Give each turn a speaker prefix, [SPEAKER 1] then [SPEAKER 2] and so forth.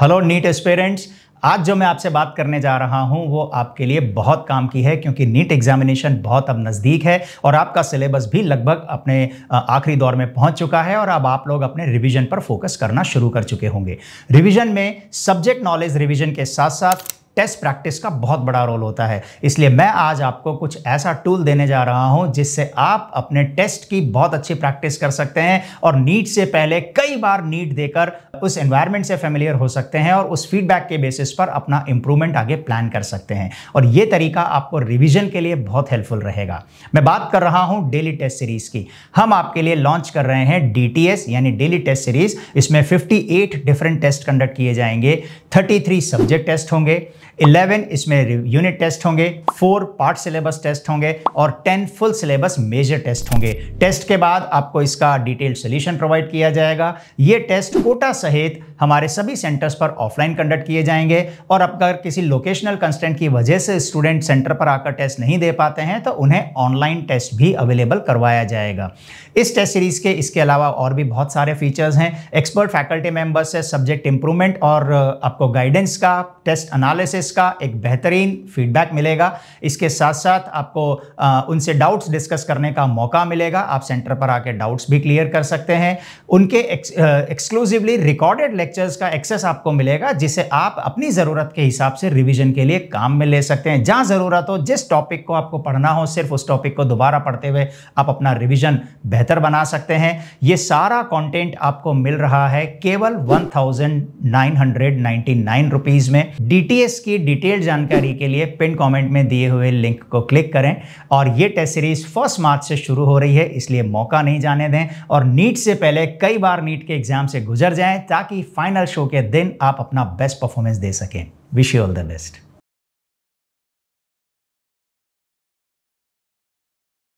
[SPEAKER 1] hello NEET aspirants आज जो मैं आपसे बात करने जा रहा हूं वो आपके लिए बहुत काम की है क्योंकि नीट एग्जामिनेशन बहुत अब नज़दीक है और आपका सिलेबस भी लगभग अपने आखिरी दौर में पहुंच चुका है और अब आप लोग अपने रिवीजन पर फोकस करना शुरू कर चुके होंगे रिवीजन में सब्जेक्ट नॉलेज रिवीजन के साथ साथ टेस्ट प्रैक्टिस का बहुत बड़ा रोल होता है इसलिए मैं आज आपको कुछ ऐसा टूल देने जा रहा हूं जिससे आप अपने टेस्ट की बहुत अच्छी प्रैक्टिस कर सकते हैं और नीट से पहले कई बार नीट देकर उस एनवायरनमेंट से फेमिलियर हो सकते हैं और उस फीडबैक के बेसिस पर अपना इंप्रूवमेंट आगे प्लान कर सकते हैं और ये तरीका आपको रिविजन के लिए बहुत हेल्पफुल रहेगा मैं बात कर रहा हूँ डेली टेस्ट सीरीज की हम आपके लिए लॉन्च कर रहे हैं डी यानी डेली टेस्ट सीरीज इसमें फिफ्टी डिफरेंट टेस्ट कंडक्ट किए जाएंगे थर्टी सब्जेक्ट टेस्ट होंगे इलेवन इसमें यूनिट टेस्ट होंगे फोर पार्ट सिलेबस टेस्ट होंगे और ten full syllabus major test होंगे टेस्ट के बाद आपको इसका डिटेल्ड सोल्यूशन प्रोवाइड किया जाएगा ये टेस्ट कोटा सहित हमारे सभी सेंटर्स पर ऑफलाइन कंडक्ट किए जाएंगे और अगर किसी लोकेशनल कंस्टेंट की वजह से स्टूडेंट सेंटर पर आकर टेस्ट नहीं दे पाते हैं तो उन्हें ऑनलाइन टेस्ट भी अवेलेबल करवाया जाएगा इस टेस्ट सीरीज के इसके अलावा और भी बहुत सारे फीचर्स हैं एक्सपर्ट फैकल्टी मेंबर्स से सब्जेक्ट इंप्रूवमेंट और आपको गाइडेंस का टेस्ट अनालिसिस का एक बेहतरीन फीडबैक मिलेगा इसके साथ साथ आपको आ, उनसे डाउट्स डिस्कस करने का मौका मिलेगा आप सेंटर पर आके डाउट्स भी क्लियर कर सकते हैं उनके एक्सक्लूसिवली रिकॉर्डेड लेक्चर्स का एक्सेस आपको मिलेगा जिसे आप अपनी ज़रूरत के हिसाब से रिविजन के लिए काम में ले सकते हैं जहाँ ज़रूरत हो जिस टॉपिक को आपको पढ़ना हो सिर्फ उस टॉपिक को दोबारा पढ़ते हुए आप अपना रिविजन बेहतर बना सकते हैं ये सारा कॉन्टेंट आपको मिल रहा है केवल one thousand nine hundred ninety nine rupees में डी की इसकी डिटेल जानकारी के लिए पिन कमेंट में दिए हुए लिंक को क्लिक करें और ये टेस्ट सीरीज फर्स्ट मार्च से शुरू हो रही है इसलिए मौका नहीं जाने दें और नीट से पहले कई बार नीट के एग्जाम से गुजर जाएं ताकि फाइनल शो के दिन आप अपना बेस्ट परफॉर्मेंस दे सकें wish you all the best